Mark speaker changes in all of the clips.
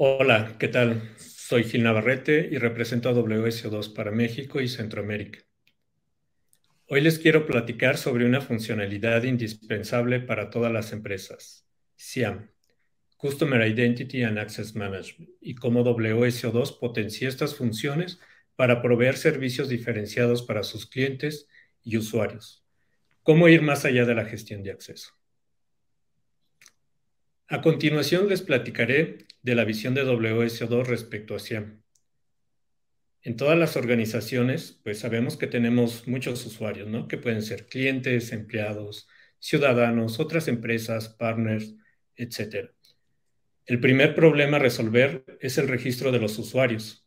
Speaker 1: Hola, ¿qué tal? Soy Gil Navarrete y represento a WSO2 para México y Centroamérica. Hoy les quiero platicar sobre una funcionalidad indispensable para todas las empresas, SIAM, Customer Identity and Access Management, y cómo WSO2 potencia estas funciones para proveer servicios diferenciados para sus clientes y usuarios. ¿Cómo ir más allá de la gestión de acceso? A continuación les platicaré de la visión de WSO2 respecto a SIAM. En todas las organizaciones, pues sabemos que tenemos muchos usuarios, ¿no? Que pueden ser clientes, empleados, ciudadanos, otras empresas, partners, etc. El primer problema a resolver es el registro de los usuarios.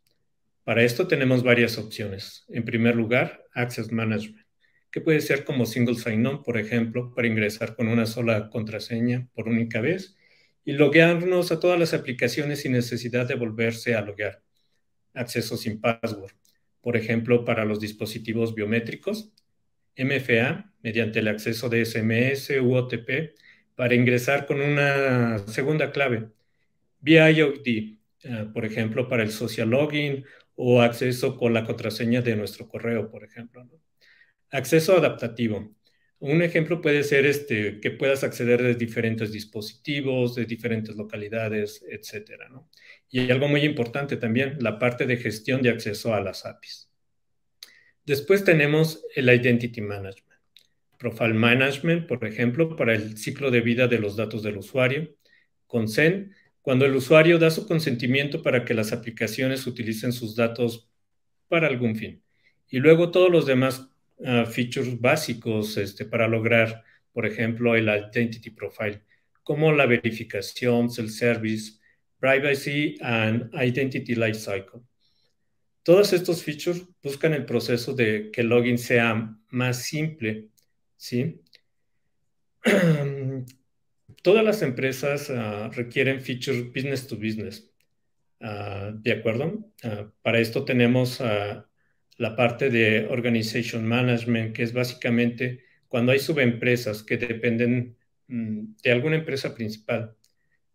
Speaker 1: Para esto tenemos varias opciones. En primer lugar, Access Management, que puede ser como Single Sign-On, por ejemplo, para ingresar con una sola contraseña por única vez y loguearnos a todas las aplicaciones sin necesidad de volverse a loguear. Acceso sin password, por ejemplo, para los dispositivos biométricos. MFA, mediante el acceso de SMS u OTP, para ingresar con una segunda clave. BIOD, eh, por ejemplo, para el social login o acceso con la contraseña de nuestro correo, por ejemplo. Acceso adaptativo, un ejemplo puede ser este, que puedas acceder de diferentes dispositivos, de diferentes localidades, etcétera. Y algo muy importante también, la parte de gestión de acceso a las APIs. Después tenemos el Identity Management. Profile Management, por ejemplo, para el ciclo de vida de los datos del usuario. Consent, cuando el usuario da su consentimiento para que las aplicaciones utilicen sus datos para algún fin. Y luego todos los demás Ah, features básicos este, para lograr, por ejemplo, el Identity Profile, como la verificación, self-service, privacy and identity lifecycle. Todos estos features buscan el proceso de que el login sea más simple, ¿sí? Todas las empresas ah, requieren features business to business, ah, ¿de acuerdo? para esto tenemos la parte de Organization Management, que es básicamente cuando hay subempresas que dependen mm, de alguna empresa principal.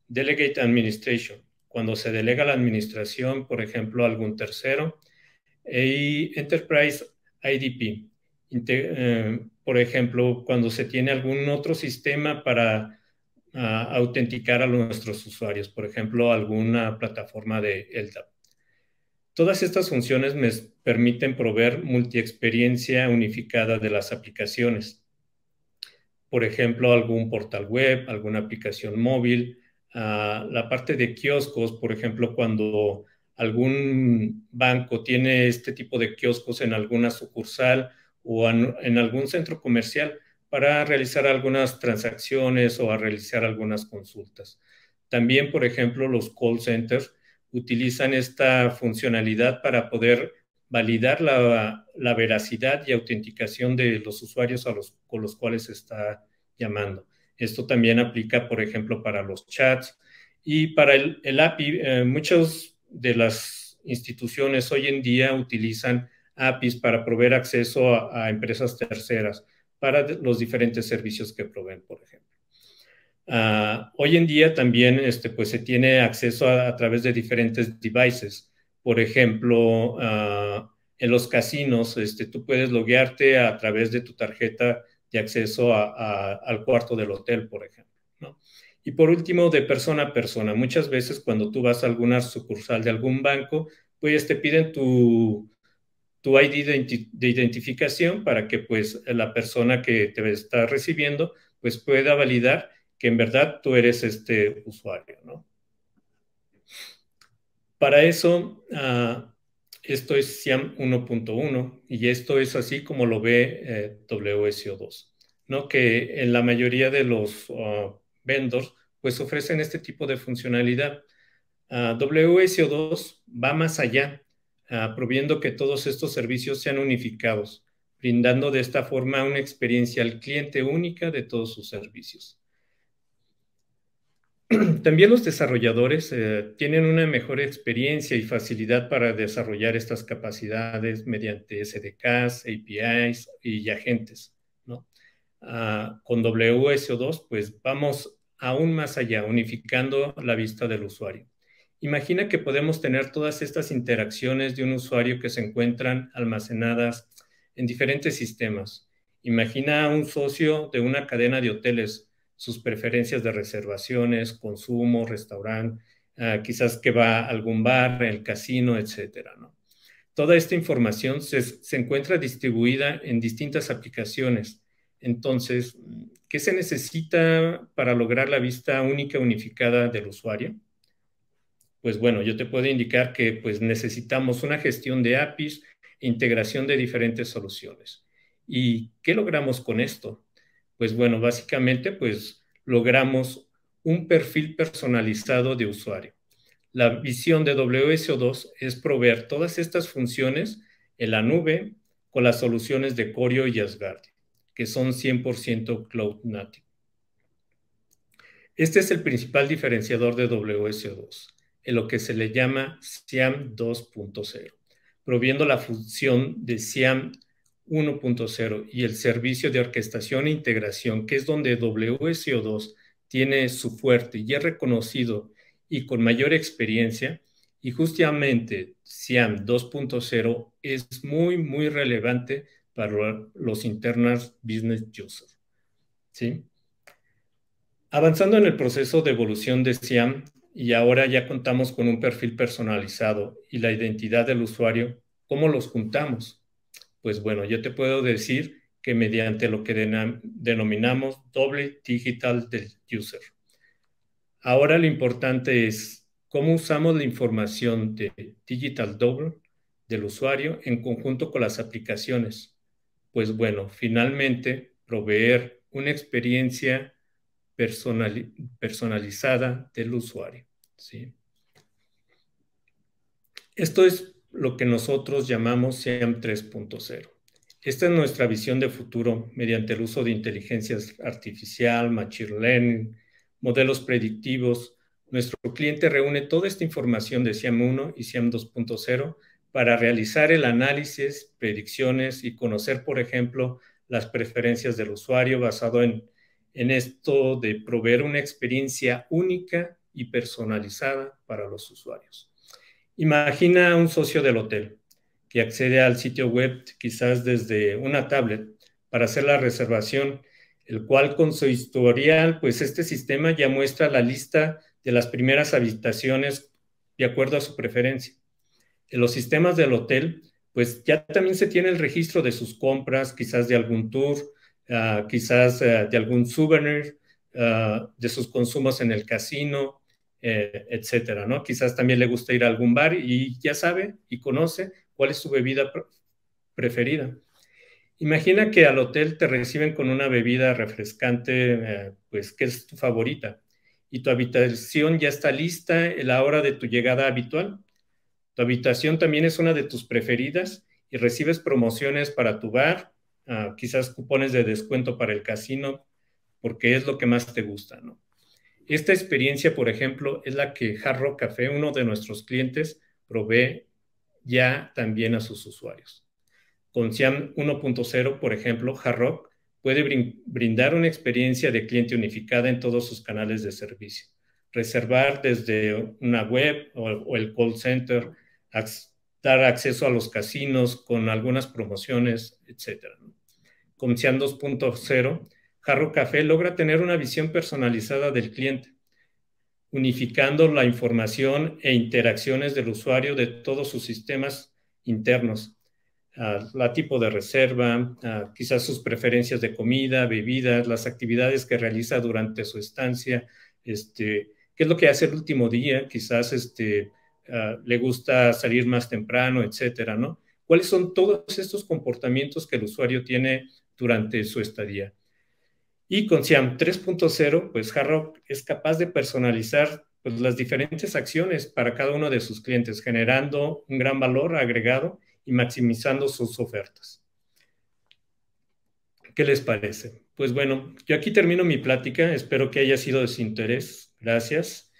Speaker 1: Delegate Administration, cuando se delega la administración, por ejemplo, a algún tercero. Y Enterprise IDP, eh, por ejemplo, cuando se tiene algún otro sistema para ah, autenticar a nuestros usuarios, por ejemplo, alguna plataforma de LDAP. Todas estas funciones me permiten proveer multiexperiencia unificada de las aplicaciones. Por ejemplo, algún portal web, alguna aplicación móvil, ah, la parte de kioscos, por ejemplo, cuando algún banco tiene este tipo de kioscos en alguna sucursal o en algún centro comercial para realizar algunas transacciones o a realizar algunas consultas. También, por ejemplo, los call centers utilizan esta funcionalidad para poder validar la, veracidad y autenticación de los usuarios a los, con los cuales se está llamando. Esto también aplica, por ejemplo, para los chats y para el, API. Eh, muchas de las instituciones hoy en día utilizan APIs para proveer acceso a empresas terceras para los diferentes servicios que proveen, por ejemplo. Ah, hoy en día también este, pues, se tiene acceso a, través de diferentes devices. Por ejemplo, ah, en los casinos este, tú puedes loguearte a través de tu tarjeta de acceso al cuarto del hotel, por ejemplo. Y por último, de persona a persona. Muchas veces cuando tú vas a alguna sucursal de algún banco, pues te piden tu, tu ID de, de identificación para que pues la persona que te está recibiendo pues pueda validar que en verdad tú eres este usuario, ¿no? Para eso, ah, esto es SIAM 1.1 y esto es así como lo ve eh, WSO2, ¿no? Que en la mayoría de los ah, vendors, pues ofrecen este tipo de funcionalidad. Ah, WSO2 va más allá, proviendo que todos estos servicios sean unificados, brindando de esta forma una experiencia al cliente única de todos sus servicios. También los desarrolladores eh, tienen una mejor experiencia y facilidad para desarrollar estas capacidades mediante SDKs, APIs y agentes. Ah, con WSO2, pues vamos aún más allá, unificando la vista del usuario. Imagina que podemos tener todas estas interacciones de un usuario que se encuentran almacenadas en diferentes sistemas. Imagina a un socio de una cadena de hoteles sus preferencias de reservaciones, consumo, restaurante, ah, quizás que va a algún bar, el casino, etcétera, ¿no? Toda esta información se, encuentra distribuida en distintas aplicaciones. Entonces, ¿qué se necesita para lograr la vista única unificada del usuario? Pues bueno, yo te puedo indicar que pues, necesitamos una gestión de APIs, integración de diferentes soluciones. ¿Y qué logramos con esto? Pues bueno, básicamente pues logramos un perfil personalizado de usuario. La visión de WSO2 es proveer todas estas funciones en la nube con las soluciones de Corio y Asgard, que son 100% cloud native. Este es el principal diferenciador de WSO2, en lo que se le llama SIAM 2.0, proviendo la función de SIAM 1.0 y el servicio de orquestación e integración, que es donde WSO2 tiene su fuerte y es reconocido y con mayor experiencia, y justamente SIAM 2.0 es muy, muy relevante para los internal business users. ¿sí? Avanzando en el proceso de evolución de SIAM, y ahora ya contamos con un perfil personalizado y la identidad del usuario, ¿cómo los juntamos? Pues bueno, yo te puedo decir que mediante lo que denominamos doble digital del user. Ahora lo importante es cómo usamos la información de digital doble del usuario en conjunto con las aplicaciones. Pues bueno, finalmente proveer una experiencia personalizada del usuario. ¿sí? Esto es lo que nosotros llamamos SIAM 3.0. Esta es nuestra visión de futuro mediante el uso de inteligencia artificial, machine learning, modelos predictivos. Nuestro cliente reúne toda esta información de SIAM 1 y SIEM 2.0 para realizar el análisis, predicciones y conocer, por ejemplo, las preferencias del usuario basado en esto de proveer una experiencia única y personalizada para los usuarios. Imagina un socio del hotel que accede al sitio web quizás desde una tablet para hacer la reservación, el cual con su historial, pues este sistema ya muestra la lista de las primeras habitaciones de acuerdo a su preferencia. En los sistemas del hotel, pues ya también se tiene el registro de sus compras, quizás de algún tour, ah, quizás ah, de algún souvenir, ah, de sus consumos en el casino, eh, etcétera, ¿no? Quizás también le gusta ir a algún bar y ya sabe y conoce cuál es su bebida preferida. Imagina que al hotel te reciben con una bebida refrescante, eh, pues que es tu favorita, y tu habitación ya está lista en la hora de tu llegada habitual. Tu habitación también es una de tus preferidas y recibes promociones para tu bar, ah, quizás cupones de descuento para el casino, porque es lo que más te gusta, ¿no? Esta experiencia, por ejemplo, es la que Rock Café, uno de nuestros clientes, provee ya también a sus usuarios. Con Siam 1.0, por ejemplo, Rock puede brindar una experiencia de cliente unificada en todos sus canales de servicio. Reservar desde una web o el call center, dar acceso a los casinos con algunas promociones, etc. Con Siam 2.0, Carro Café logra tener una visión personalizada del cliente, unificando la información e interacciones del usuario de todos sus sistemas internos, la tipo de reserva, quizás sus preferencias de comida, bebidas, las actividades que realiza durante su estancia, este, qué es lo que hace el último día, quizás este, le gusta salir más temprano, etcétera, ¿no? ¿Cuáles son todos estos comportamientos que el usuario tiene durante su estadía? Y con SIAM 3.0, pues Harrock es capaz de personalizar pues, las diferentes acciones para cada uno de sus clientes, generando un gran valor agregado y maximizando sus ofertas. ¿Qué les parece? Pues bueno, yo aquí termino mi plática. Espero que haya sido de su interés. Gracias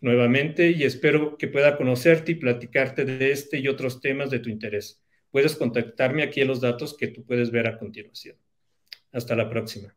Speaker 1: nuevamente y espero que pueda conocerte y platicarte de este y otros temas de tu interés. Puedes contactarme aquí en los datos que tú puedes ver a continuación. Hasta la próxima.